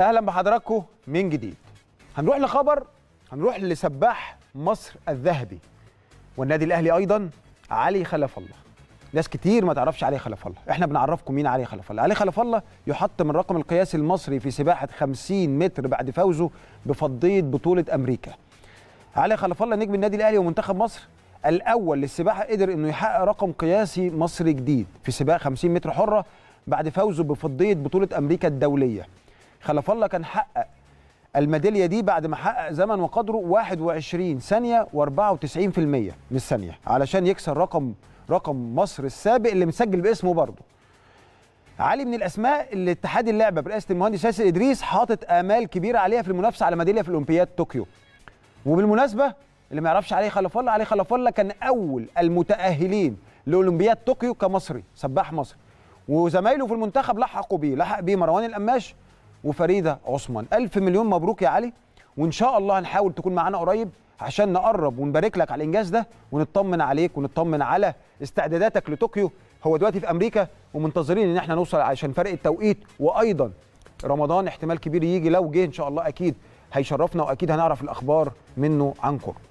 اهلا بحضراتكم من جديد هنروح لخبر هنروح لسباح مصر الذهبي والنادي الاهلي ايضا علي خلف الله ناس كتير ما تعرفش علي خلف الله احنا بنعرفكم مين علي خلف الله علي خلف الله يحط من القياسي المصري في سباحه 50 متر بعد فوزه بفضيه بطوله امريكا علي خلف الله نجم النادي الاهلي ومنتخب مصر الاول للسباحه قدر انه يحقق رقم قياسي مصري جديد في سباق 50 متر حره بعد فوزه بفضيه بطوله امريكا الدوليه خلف الله كان حقق الميداليه دي بعد ما حقق زمن وقدره 21 ثانيه و94% من الثانيه علشان يكسر رقم رقم مصر السابق اللي مسجل باسمه برضه علي من الاسماء اللي اتحاد اللعبه برئاسه المهندس ياسر ادريس حاطط امال كبيره عليها في المنافسه على ميداليه في الاولمبياد طوكيو وبالمناسبه اللي ما يعرفش علي خلف الله علي خلف الله كان اول المتاهلين لاولمبياد طوكيو كمصري سباح مصري وزمايله في المنتخب لحقوا بيه لحق بيه مروان القماش وفريده عثمان الف مليون مبروك يا علي وان شاء الله هنحاول تكون معانا قريب عشان نقرب ونبارك لك على الانجاز ده ونطمن عليك ونطمن على استعداداتك لطوكيو هو دلوقتي في امريكا ومنتظرين ان احنا نوصل عشان فرق التوقيت وايضا رمضان احتمال كبير يجي لو جه ان شاء الله اكيد هيشرفنا واكيد هنعرف الاخبار منه عن قرب